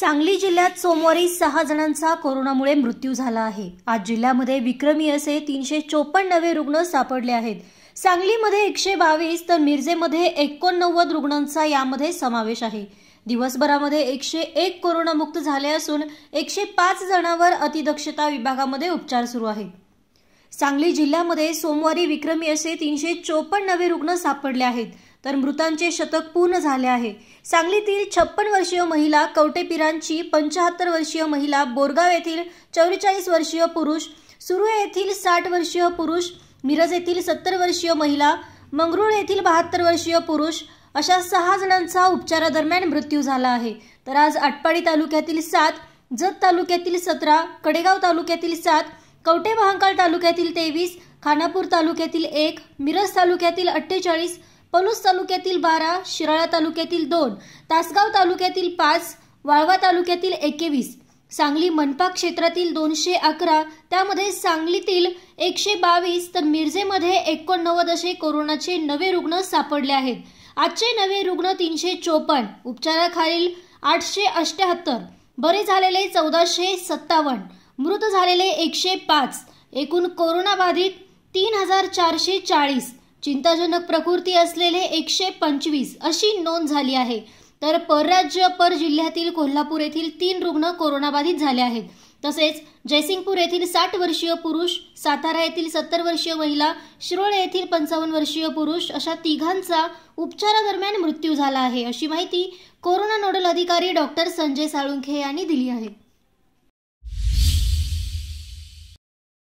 सांगली जिल्ह्यात सोमवारी सहा जणांचा कोरोनामुळे मृत्यू झाला आहे आज जिल्ह्यामध्ये विक्रमी असे तीनशे चोपन्न नवे रुग्ण सापडले आहेत सांगलीमध्ये एकशे बावीस तर मिरजेमध्ये एकोणनव्वद रुग्णांचा यामध्ये समावेश आहे दिवसभरामध्ये एकशे एक कोरोनामुक्त झाले असून एकशे पाच जणांवर अतिदक्षता विभागामध्ये उपचार सुरू आहेत सांगली जिल्ह्यामध्ये सोमवारी विक्रमी असे तीनशे चोपन्न नवे रुग्ण सापडले आहेत तर मृतांचे शतक पूर्ण झाले आहे सांगलीतील छप्पन वर्षीय महिला कवटेपिरांची पंचाहत्तर वर्षीय महिला बोरगाव येथील चौवेचाळीस वर्षीय पुरुष सुरुळे येथील साठ वर्षीय पुरुष मिरज येथील सत्तर वर्षीय महिला मंगरुळ येथील बहात्तर वर्षीय पुरुष अशा सहा जणांचा उपचारादरम्यान मृत्यू झाला आहे तर आज आटपाडी तालुक्यातील सात जत तालुक्यातील सतरा कडेगाव तालुक्यातील सात कवटे महांकाळ तालुक्यातील तेवीस खानापूर तालुक्यातील एक मिरज तालुक्यातील अठ्ठेचाळीस पलूस तालुक्यातील बारा शिराळा तालुक्यातील दोन तासगाव तालुक्यातील पाच वाळवा तालुक्यातील एकवीस सांगली मनपा क्षेत्रातील दोनशे अकरा त्यामध्ये सांगलीतील एकशे बावीस तर मिरजेमध्ये एकोणनव्वद असे कोरोनाचे नवे रुग्ण सापडले आहेत आजचे नवे रुग्ण तीनशे चोपन्न उपचाराखालील आठशे अष्ट्याहत्तर बरे झालेले चौदाशे सत्तावन्न मृत झालेले एकशे पाच एकूण कोरोनाबाधित तीन हजार चारशे चाळीस चिंताजनक प्रकृती असलेले एकशे पंचवीस अशी नोंद झाली आहे तर परराज्य पर जिल्ह्यातील कोल्हापूर येथील तीन रुग्ण कोरोनाबाधित झाले आहेत तसेच जयसिंगपूर येथील साठ वर्षीय पुरुष सातारा येथील सत्तर वर्षीय महिला शिरोळ येथील पंचावन्न वर्षीय पुरुष अशा तिघांचा उपचारादरम्यान मृत्यू झाला आहे अशी माहिती कोरोना नोडल अधिकारी डॉक्टर संजय साळुंखे यांनी दिली आहे